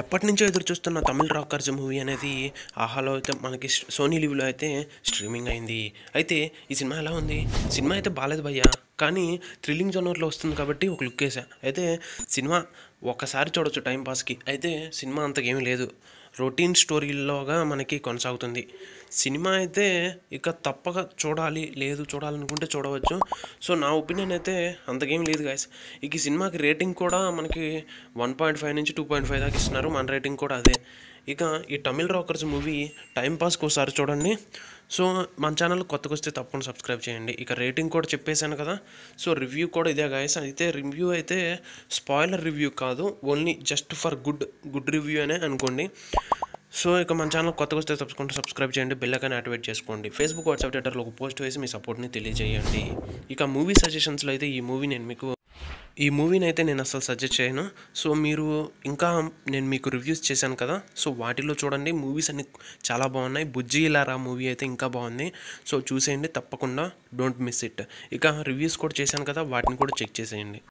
ఎప్పటి నుంచో ఎదురు చూస్తున్న తమిళ రాకర్స్ మూవీ అనేది ఆహాలో అయితే మనకి సోనీ లీవ్లో అయితే స్ట్రీమింగ్ అయింది అయితే ఈ సినిమా ఎలా ఉంది సినిమా అయితే బాగాలేదు భయ్యా కానీ థ్రిల్లింగ్ జోనర్లో వస్తుంది కాబట్టి ఒక లుక్ వేసా అయితే సినిమా ఒక్కసారి చూడొచ్చు టైంపాస్కి అయితే సినిమా అంతకేమీ లేదు రొటీన్ స్టోరీల్లోగా మనకి కొనసాగుతుంది సినిమా అయితే ఇక తప్పక చూడాలి లేదు చూడాలనుకుంటే చూడవచ్చు సో నా ఒపీనియన్ అయితే అంతకేం లేదు గాయస్ ఇక ఈ సినిమాకి రేటింగ్ కూడా మనకి వన్ పాయింట్ ఫైవ్ నుంచి టూ పాయింట్ ఫైవ్ దాకా ఇస్తున్నారు మన రేటింగ్ కూడా అదే ఇక ఈ తమిళ రాకర్స్ మూవీ టైంపాస్కి ఒకసారి చూడండి సో మన ఛానల్ కొత్తగా వస్తే తప్పకుండా సబ్స్క్రైబ్ చేయండి ఇక రేటింగ్ కూడా చెప్పేశాను కదా సో రివ్యూ కూడా ఇదే గాయస్ అయితే రివ్యూ అయితే స్పాయిలర్ రివ్యూ కాదు only just for good good review అనే అనుకోండి సో ఇక మన ఛానల్ కొత్తగా వస్తే తప్పకుండా సబ్స్క్రైబ్ చేయండి బెల్ ఐకాన్ యాక్టివేట్ చేసుకోండి ఫేస్బుక్ వాట్సాప్ ట్విట్టర్లో ఒక పోస్ట్ వేసి మీ సపోర్ట్ని తెలియజేయండి ఇక మూవీ సజెషన్స్లో అయితే ఈ మూవీ నేను మీకు ఈ మూవీని అయితే నేను అసలు సజెస్ట్ చేయను సో మీరు ఇంకా నేను మీకు రివ్యూస్ చేశాను కదా సో వాటిలో చూడండి మూవీస్ అన్ని చాలా బాగున్నాయి బుజ్జి ఇలారా మూవీ అయితే ఇంకా బాగుంది సో చూసేయండి తప్పకుండా డోంట్ మిస్ ఇట్ ఇక రివ్యూస్ కూడా చేశాను కదా వాటిని కూడా చెక్ చేసేయండి